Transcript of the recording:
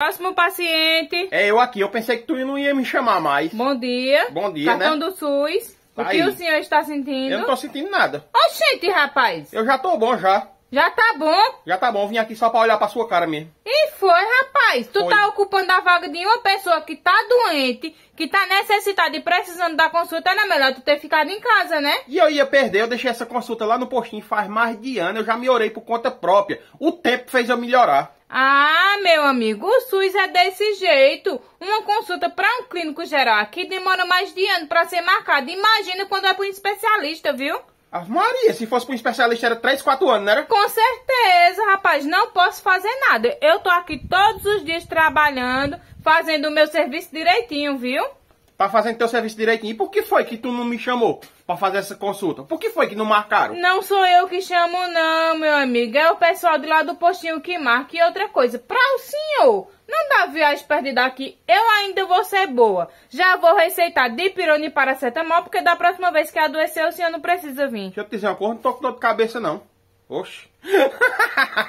Próximo paciente. É eu aqui. Eu pensei que tu não ia me chamar mais. Bom dia. Bom dia, Cartão né? do SUS. O Aí. que o senhor está sentindo? Eu não tô sentindo nada. Oxente, rapaz. Eu já tô bom, já. Já tá bom? Já tá bom. Vim aqui só pra olhar pra sua cara mesmo. E foi, rapaz. Tu foi. tá ocupando a vaga de uma pessoa que tá doente, que tá necessitada e precisando da consulta. Era é melhor tu ter ficado em casa, né? E eu ia perder. Eu deixei essa consulta lá no postinho faz mais de ano. Eu já me orei por conta própria. O tempo fez eu melhorar. Ah, meu amigo, o SUS é desse jeito. Uma consulta para um clínico geral aqui demora mais de ano para ser marcada. Imagina quando é para um especialista, viu? Ah, Maria, se fosse para um especialista era 3, 4 anos, não né, era? Com certeza, rapaz, não posso fazer nada. Eu tô aqui todos os dias trabalhando, fazendo o meu serviço direitinho, viu? Tá fazendo teu serviço direitinho. E por que foi que tu não me chamou para fazer essa consulta? Por que foi que não marcaram? Não sou eu que chamo, não, meu amigo. É o pessoal de lá do postinho que marca. E outra coisa, pra o senhor não dá viagem perdida aqui. Eu ainda vou ser boa. Já vou receitar dipirona e paracetamol, porque da próxima vez que adoecer o senhor não precisa vir. Deixa eu te dizer uma coisa, não tô com dor de cabeça, não. Oxe.